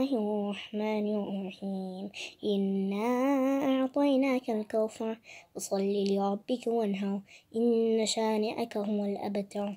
الله الرحمن الرحيم إنا أعطيناك الكوثر فصل لربك وانهر إن شانئك هو الأبتر